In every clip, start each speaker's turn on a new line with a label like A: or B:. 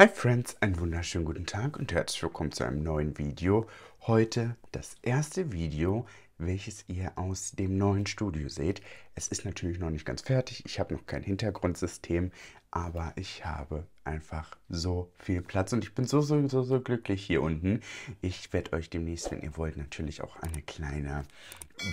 A: Hi Friends, einen wunderschönen guten Tag und herzlich willkommen zu einem neuen Video. Heute das erste Video, welches ihr aus dem neuen Studio seht. Es ist natürlich noch nicht ganz fertig, ich habe noch kein Hintergrundsystem, aber ich habe einfach so viel Platz und ich bin so, so, so, so glücklich hier unten. Ich werde euch demnächst, wenn ihr wollt, natürlich auch eine kleine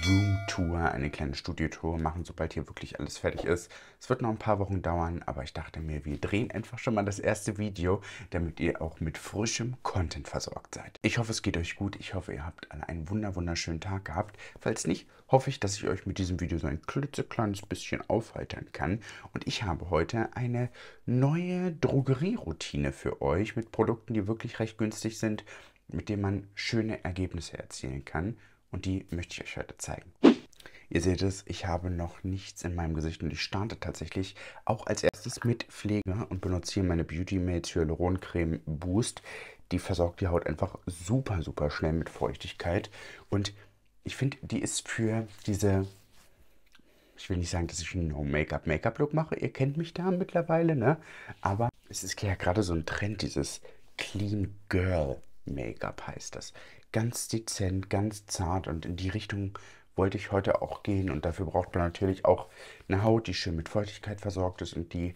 A: Room-Tour, eine kleine Studiotour machen, sobald hier wirklich alles fertig ist. Es wird noch ein paar Wochen dauern, aber ich dachte mir, wir drehen einfach schon mal das erste Video, damit ihr auch mit frischem Content versorgt seid. Ich hoffe, es geht euch gut. Ich hoffe, ihr habt alle einen wunder wunderschönen Tag gehabt. Falls nicht, hoffe ich, dass ich euch mit diesem Video so ein klitzekleines bisschen aufheitern kann. Und ich habe heute eine neue Drogerieroutine für euch mit Produkten, die wirklich recht günstig sind, mit denen man schöne Ergebnisse erzielen kann. Und die möchte ich euch heute zeigen. Ihr seht es, ich habe noch nichts in meinem Gesicht und ich starte tatsächlich auch als erstes mit Pflege und benutze hier meine Beauty Mates Hyaluroncreme Boost. Die versorgt die Haut einfach super, super schnell mit Feuchtigkeit und ich finde, die ist für diese ich will nicht sagen, dass ich einen No-Make-up-Make-up-Look mache. Ihr kennt mich da mittlerweile, ne? Aber es ist ja gerade so ein Trend, dieses Clean Girl Make-up heißt das. Ganz dezent, ganz zart und in die Richtung wollte ich heute auch gehen. Und dafür braucht man natürlich auch eine Haut, die schön mit Feuchtigkeit versorgt ist und die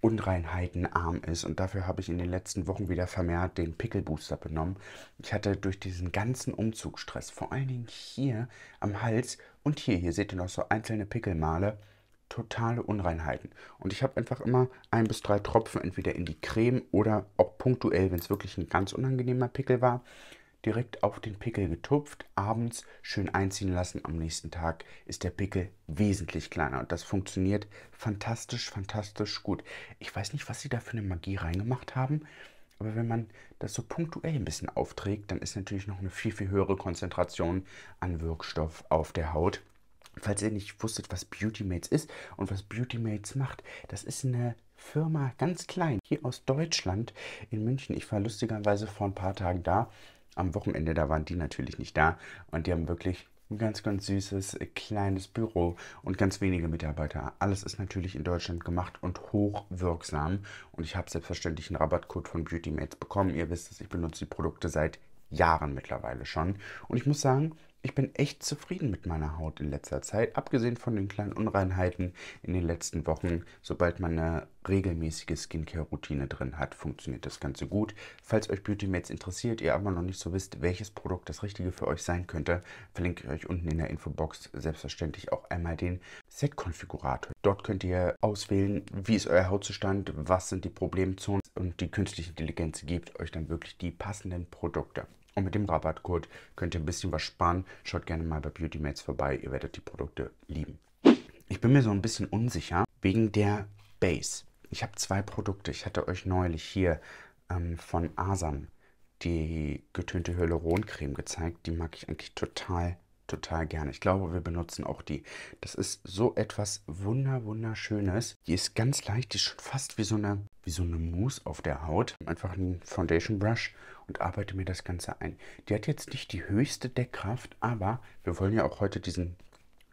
A: Unreinheiten arm ist. Und dafür habe ich in den letzten Wochen wieder vermehrt den Pickelbooster benommen. Ich hatte durch diesen ganzen Umzugsstress, vor allen Dingen hier am Hals, und hier, hier seht ihr noch so einzelne Pickelmale, totale Unreinheiten. Und ich habe einfach immer ein bis drei Tropfen entweder in die Creme oder auch punktuell, wenn es wirklich ein ganz unangenehmer Pickel war, direkt auf den Pickel getupft, abends schön einziehen lassen. Am nächsten Tag ist der Pickel wesentlich kleiner und das funktioniert fantastisch, fantastisch gut. Ich weiß nicht, was sie da für eine Magie reingemacht haben. Aber wenn man das so punktuell ein bisschen aufträgt, dann ist natürlich noch eine viel, viel höhere Konzentration an Wirkstoff auf der Haut. Falls ihr nicht wusstet, was Beauty Mates ist und was Beauty Mates macht, das ist eine Firma ganz klein hier aus Deutschland in München. Ich war lustigerweise vor ein paar Tagen da. Am Wochenende, da waren die natürlich nicht da und die haben wirklich ein ganz, ganz süßes äh, kleines Büro und ganz wenige Mitarbeiter. Alles ist natürlich in Deutschland gemacht und hochwirksam. Und ich habe selbstverständlich einen Rabattcode von Beautymates bekommen. Ihr wisst es, ich benutze die Produkte seit Jahren mittlerweile schon. Und ich muss sagen, ich bin echt zufrieden mit meiner Haut in letzter Zeit, abgesehen von den kleinen Unreinheiten in den letzten Wochen. Sobald man eine regelmäßige Skincare-Routine drin hat, funktioniert das Ganze gut. Falls euch Beauty Mates interessiert, ihr aber noch nicht so wisst, welches Produkt das Richtige für euch sein könnte, verlinke ich euch unten in der Infobox selbstverständlich auch einmal den Set-Konfigurator. Dort könnt ihr auswählen, wie ist euer Hautzustand, was sind die Problemzonen und die künstliche Intelligenz gibt euch dann wirklich die passenden Produkte. Und mit dem Rabattcode könnt ihr ein bisschen was sparen. Schaut gerne mal bei Beautymates vorbei. Ihr werdet die Produkte lieben. Ich bin mir so ein bisschen unsicher wegen der Base. Ich habe zwei Produkte. Ich hatte euch neulich hier ähm, von Asam die getönte Hyaluroncreme gezeigt. Die mag ich eigentlich total total gerne. Ich glaube, wir benutzen auch die. Das ist so etwas wunder wunderschönes. Die ist ganz leicht, die ist schon fast wie so eine wie so eine Mousse auf der Haut. Einfach einen Foundation Brush und arbeite mir das Ganze ein. Die hat jetzt nicht die höchste Deckkraft, aber wir wollen ja auch heute diesen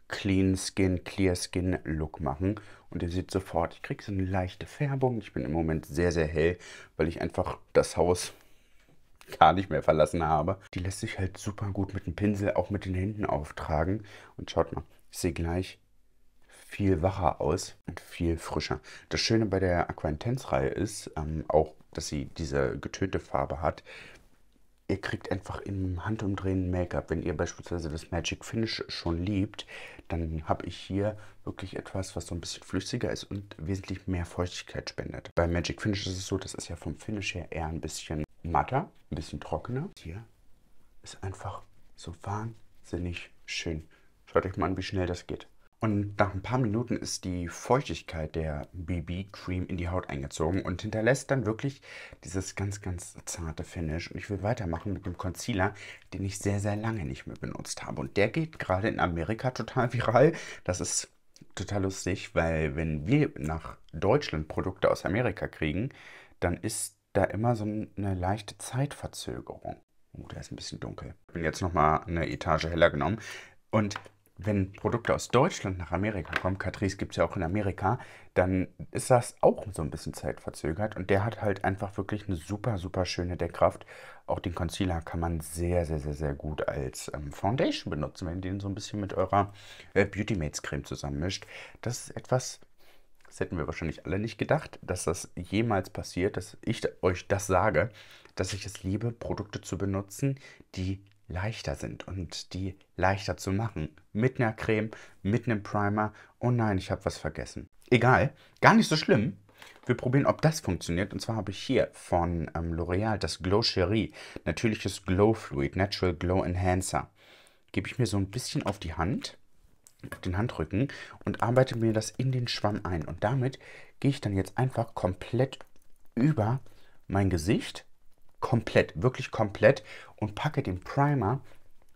A: Clean Skin, Clear Skin Look machen. Und ihr seht sofort, ich kriege so eine leichte Färbung. Ich bin im Moment sehr, sehr hell, weil ich einfach das Haus gar nicht mehr verlassen habe. Die lässt sich halt super gut mit dem Pinsel, auch mit den Händen auftragen. Und schaut mal, ich sehe gleich viel wacher aus und viel frischer. Das Schöne bei der Aquaintense-Reihe ist ähm, auch, dass sie diese getönte Farbe hat. Ihr kriegt einfach im Handumdrehen Make-up. Wenn ihr beispielsweise das Magic Finish schon liebt, dann habe ich hier wirklich etwas, was so ein bisschen flüssiger ist und wesentlich mehr Feuchtigkeit spendet. Bei Magic Finish ist es so, das ist ja vom Finish her eher ein bisschen matter, ein bisschen trockener. Hier ist einfach so wahnsinnig schön. Schaut euch mal an, wie schnell das geht. Und nach ein paar Minuten ist die Feuchtigkeit der BB-Cream in die Haut eingezogen und hinterlässt dann wirklich dieses ganz, ganz zarte Finish. Und ich will weitermachen mit dem Concealer, den ich sehr, sehr lange nicht mehr benutzt habe. Und der geht gerade in Amerika total viral. Das ist total lustig, weil wenn wir nach Deutschland Produkte aus Amerika kriegen, dann ist da immer so eine leichte Zeitverzögerung. Oh, der ist ein bisschen dunkel. Ich bin jetzt nochmal eine Etage heller genommen. Und wenn Produkte aus Deutschland nach Amerika kommen, Catrice gibt es ja auch in Amerika, dann ist das auch so ein bisschen zeitverzögert. Und der hat halt einfach wirklich eine super, super schöne Deckkraft. Auch den Concealer kann man sehr, sehr, sehr, sehr gut als ähm, Foundation benutzen, wenn ihr den so ein bisschen mit eurer äh, Beauty Mates Creme zusammenmischt. Das ist etwas das hätten wir wahrscheinlich alle nicht gedacht, dass das jemals passiert, dass ich euch das sage, dass ich es liebe, Produkte zu benutzen, die leichter sind und die leichter zu machen. Mit einer Creme, mit einem Primer. Oh nein, ich habe was vergessen. Egal, gar nicht so schlimm. Wir probieren, ob das funktioniert. Und zwar habe ich hier von ähm, L'Oreal das Glow Cherie, natürliches Glow Fluid, Natural Glow Enhancer. Gebe ich mir so ein bisschen auf die Hand den Handrücken und arbeite mir das in den Schwamm ein. Und damit gehe ich dann jetzt einfach komplett über mein Gesicht, komplett, wirklich komplett und packe den Primer,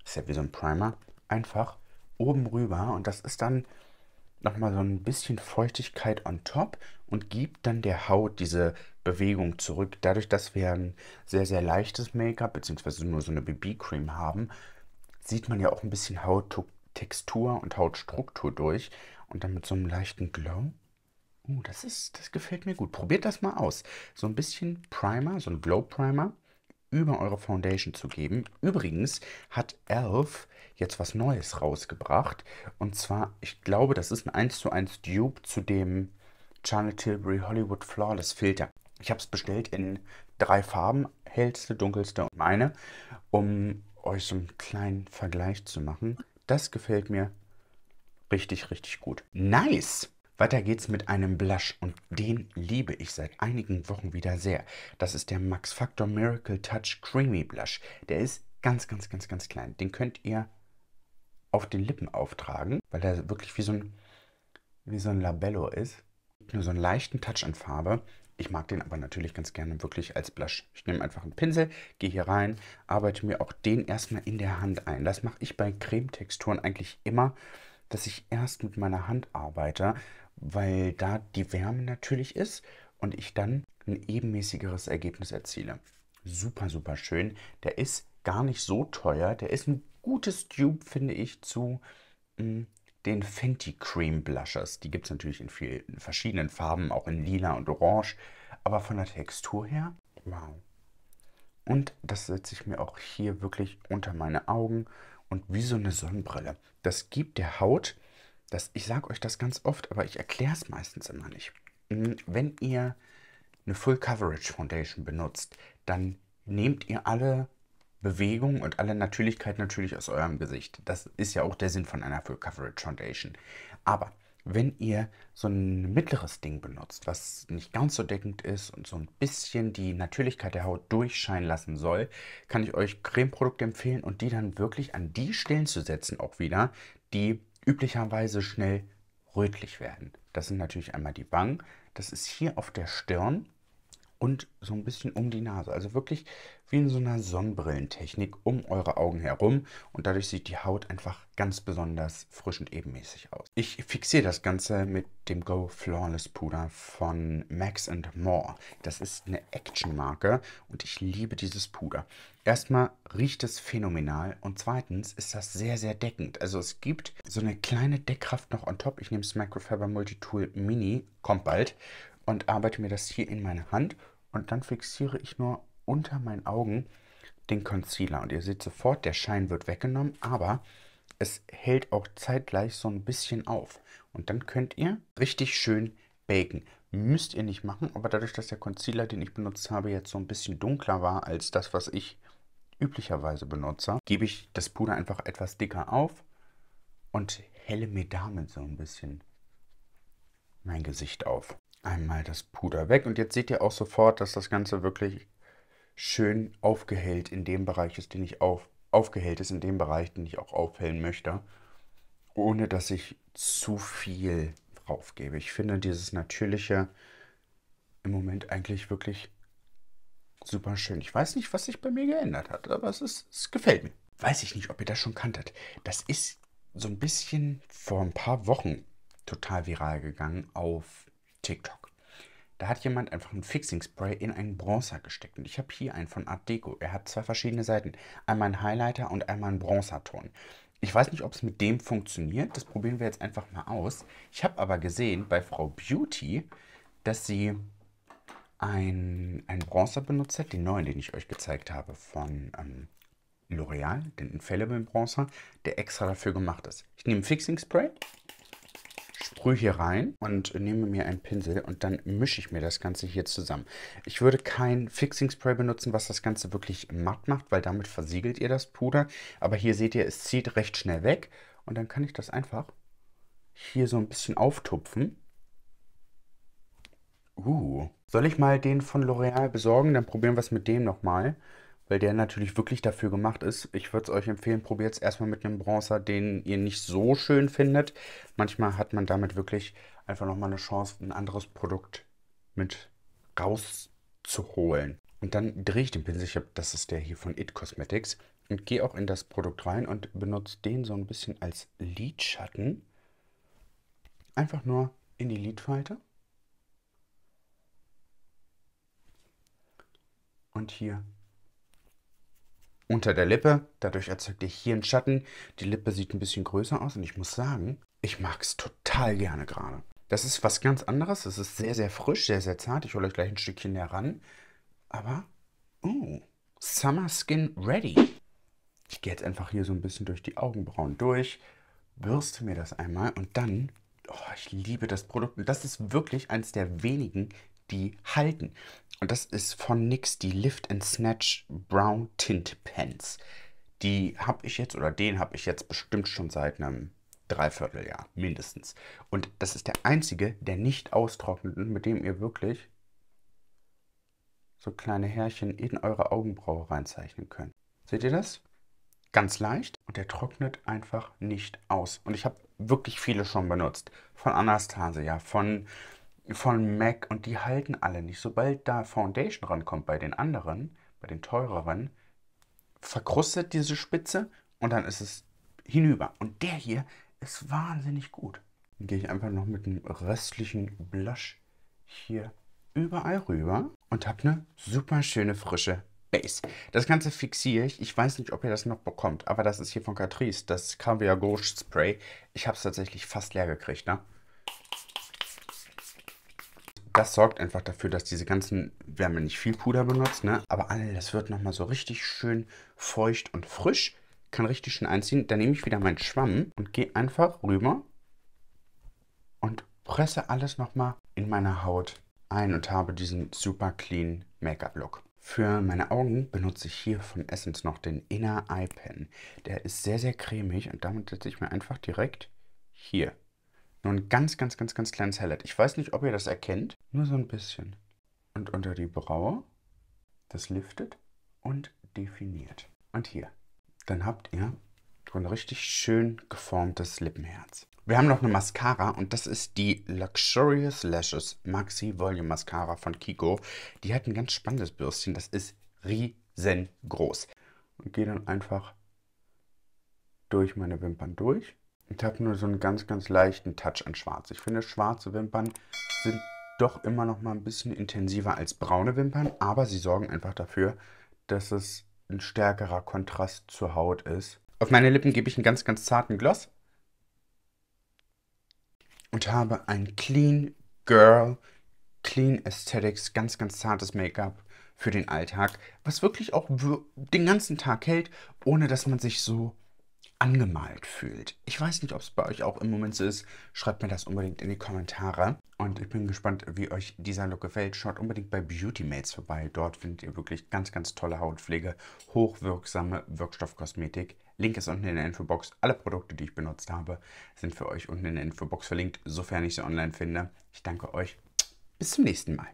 A: ist ja wie so ein Primer, einfach oben rüber und das ist dann nochmal so ein bisschen Feuchtigkeit on top und gibt dann der Haut diese Bewegung zurück. Dadurch, dass wir ein sehr, sehr leichtes Make-up beziehungsweise nur so eine BB-Cream haben, sieht man ja auch ein bisschen Hautstruktur Textur und Hautstruktur durch und dann mit so einem leichten Glow. Uh, das ist, das gefällt mir gut. Probiert das mal aus. So ein bisschen Primer, so ein Glow Primer über eure Foundation zu geben. Übrigens hat Elf jetzt was Neues rausgebracht. Und zwar, ich glaube, das ist ein 1 zu 1 Dupe zu dem Charlotte Tilbury Hollywood Flawless Filter. Ich habe es bestellt in drei Farben, hellste, dunkelste und meine, um euch so einen kleinen Vergleich zu machen. Das gefällt mir richtig, richtig gut. Nice! Weiter geht's mit einem Blush und den liebe ich seit einigen Wochen wieder sehr. Das ist der Max Factor Miracle Touch Creamy Blush. Der ist ganz, ganz, ganz, ganz klein. Den könnt ihr auf den Lippen auftragen, weil der wirklich wie so ein, wie so ein Labello ist. Nur so einen leichten Touch an Farbe ich mag den aber natürlich ganz gerne wirklich als Blush. Ich nehme einfach einen Pinsel, gehe hier rein, arbeite mir auch den erstmal in der Hand ein. Das mache ich bei Cremetexturen eigentlich immer, dass ich erst mit meiner Hand arbeite, weil da die Wärme natürlich ist und ich dann ein ebenmäßigeres Ergebnis erziele. Super, super schön. Der ist gar nicht so teuer. Der ist ein gutes Dupe, finde ich, zu mm, den Fenty Cream Blushes. Die gibt es natürlich in vielen verschiedenen Farben, auch in lila und orange. Aber von der Textur her, wow. Und das setze ich mir auch hier wirklich unter meine Augen und wie so eine Sonnenbrille. Das gibt der Haut, das, ich sage euch das ganz oft, aber ich erkläre es meistens immer nicht. Hm, wenn ihr eine Full Coverage Foundation benutzt, dann nehmt ihr alle Bewegung und alle Natürlichkeit natürlich aus eurem Gesicht. Das ist ja auch der Sinn von einer Full Coverage Foundation. Aber wenn ihr so ein mittleres Ding benutzt, was nicht ganz so deckend ist und so ein bisschen die Natürlichkeit der Haut durchscheinen lassen soll, kann ich euch Cremeprodukte empfehlen und die dann wirklich an die Stellen zu setzen, auch wieder, die üblicherweise schnell rötlich werden. Das sind natürlich einmal die Wangen, das ist hier auf der Stirn und so ein bisschen um die Nase. Also wirklich wie in so einer Sonnenbrillentechnik um eure Augen herum und dadurch sieht die Haut einfach ganz besonders frisch und ebenmäßig aus. Ich fixiere das Ganze mit dem Go Flawless Puder von Max and More. Das ist eine Action-Marke und ich liebe dieses Puder. Erstmal riecht es phänomenal und zweitens ist das sehr, sehr deckend. Also es gibt so eine kleine Deckkraft noch on top. Ich nehme das Microfiber Multitool Mini, kommt bald, und arbeite mir das hier in meine Hand und dann fixiere ich nur unter meinen Augen den Concealer und ihr seht sofort, der Schein wird weggenommen, aber es hält auch zeitgleich so ein bisschen auf. Und dann könnt ihr richtig schön baken. Müsst ihr nicht machen, aber dadurch, dass der Concealer, den ich benutzt habe, jetzt so ein bisschen dunkler war als das, was ich üblicherweise benutze, gebe ich das Puder einfach etwas dicker auf und helle mir damit so ein bisschen mein Gesicht auf. Einmal das Puder weg und jetzt seht ihr auch sofort, dass das Ganze wirklich schön aufgehellt in dem Bereich ist, den ich auf, aufgehellt ist, in dem Bereich, den ich auch aufhellen möchte, ohne dass ich zu viel draufgebe. Ich finde dieses natürliche im Moment eigentlich wirklich super schön. Ich weiß nicht, was sich bei mir geändert hat, aber es, ist, es gefällt mir. Weiß ich nicht, ob ihr das schon kanntet. Das ist so ein bisschen vor ein paar Wochen total viral gegangen auf TikTok. Da hat jemand einfach ein Fixing Spray in einen Bronzer gesteckt. Und ich habe hier einen von Art Deco. Er hat zwei verschiedene Seiten. Einmal einen Highlighter und einmal einen Bronzerton. Ich weiß nicht, ob es mit dem funktioniert. Das probieren wir jetzt einfach mal aus. Ich habe aber gesehen bei Frau Beauty, dass sie einen, einen Bronzer benutzt hat. Den neuen, den ich euch gezeigt habe von ähm, L'Oreal. Den Infallible Bronzer, der extra dafür gemacht ist. Ich nehme Fixing Spray sprühe hier rein und nehme mir einen Pinsel und dann mische ich mir das Ganze hier zusammen. Ich würde kein Fixing Spray benutzen, was das Ganze wirklich matt macht, weil damit versiegelt ihr das Puder. Aber hier seht ihr, es zieht recht schnell weg und dann kann ich das einfach hier so ein bisschen auftupfen. Uh. Soll ich mal den von L'Oreal besorgen? Dann probieren wir es mit dem nochmal weil der natürlich wirklich dafür gemacht ist. Ich würde es euch empfehlen, probiert es erstmal mit einem Bronzer, den ihr nicht so schön findet. Manchmal hat man damit wirklich einfach nochmal eine Chance, ein anderes Produkt mit rauszuholen. Und dann drehe ich den Pinsel, ich habe, das ist der hier von It Cosmetics, und gehe auch in das Produkt rein und benutze den so ein bisschen als Lidschatten. Einfach nur in die Lidfalte. Und hier unter der Lippe. Dadurch erzeugt ihr hier einen Schatten. Die Lippe sieht ein bisschen größer aus und ich muss sagen, ich mag es total gerne gerade. Das ist was ganz anderes. Es ist sehr, sehr frisch, sehr, sehr zart. Ich hole euch gleich ein Stückchen näher ran. Aber, oh, Summer Skin Ready. Ich gehe jetzt einfach hier so ein bisschen durch die Augenbrauen durch, bürste mir das einmal und dann, oh, ich liebe das Produkt. Und das ist wirklich eines der wenigen die halten. Und das ist von NYX die Lift and Snatch Brown Tint Pens. Die habe ich jetzt, oder den habe ich jetzt bestimmt schon seit einem Dreivierteljahr, mindestens. Und das ist der einzige, der nicht austrocknet und mit dem ihr wirklich so kleine Härchen in eure Augenbraue reinzeichnen könnt. Seht ihr das? Ganz leicht und der trocknet einfach nicht aus. Und ich habe wirklich viele schon benutzt. Von Anastasia, von von MAC und die halten alle nicht. Sobald da Foundation rankommt bei den anderen, bei den teureren, verkrustet diese Spitze und dann ist es hinüber. Und der hier ist wahnsinnig gut. Dann gehe ich einfach noch mit dem restlichen Blush hier überall rüber und habe eine super schöne frische Base. Das Ganze fixiere ich. Ich weiß nicht, ob ihr das noch bekommt, aber das ist hier von Catrice, das Caviar Gauche Spray. Ich habe es tatsächlich fast leer gekriegt, ne? Das sorgt einfach dafür, dass diese ganzen, wir haben nicht viel Puder benutzt, ne? aber alle, das wird nochmal so richtig schön feucht und frisch. Kann richtig schön einziehen. Dann nehme ich wieder meinen Schwamm und gehe einfach rüber und presse alles nochmal in meine Haut ein und habe diesen super clean Make-up-Look. Für meine Augen benutze ich hier von Essence noch den Inner Eye Pen. Der ist sehr, sehr cremig und damit setze ich mir einfach direkt hier nur ein ganz, ganz, ganz, ganz kleines Highlight. Ich weiß nicht, ob ihr das erkennt. Nur so ein bisschen. Und unter die Braue. Das liftet und definiert. Und hier. Dann habt ihr so ein richtig schön geformtes Lippenherz. Wir haben noch eine Mascara und das ist die Luxurious Lashes Maxi Volume Mascara von Kiko. Die hat ein ganz spannendes Bürstchen. Das ist riesengroß. Und gehe dann einfach durch meine Wimpern durch ich habe nur so einen ganz, ganz leichten Touch an Schwarz. Ich finde, schwarze Wimpern sind doch immer noch mal ein bisschen intensiver als braune Wimpern, aber sie sorgen einfach dafür, dass es ein stärkerer Kontrast zur Haut ist. Auf meine Lippen gebe ich einen ganz, ganz zarten Gloss und habe ein Clean Girl, Clean Aesthetics, ganz, ganz zartes Make-up für den Alltag, was wirklich auch den ganzen Tag hält, ohne dass man sich so angemalt fühlt. Ich weiß nicht, ob es bei euch auch im Moment so ist. Schreibt mir das unbedingt in die Kommentare. Und ich bin gespannt, wie euch dieser Look gefällt. Schaut unbedingt bei Beauty Mates vorbei. Dort findet ihr wirklich ganz, ganz tolle Hautpflege, hochwirksame Wirkstoffkosmetik. Link ist unten in der Infobox. Alle Produkte, die ich benutzt habe, sind für euch unten in der Infobox verlinkt, sofern ich sie online finde. Ich danke euch. Bis zum nächsten Mal.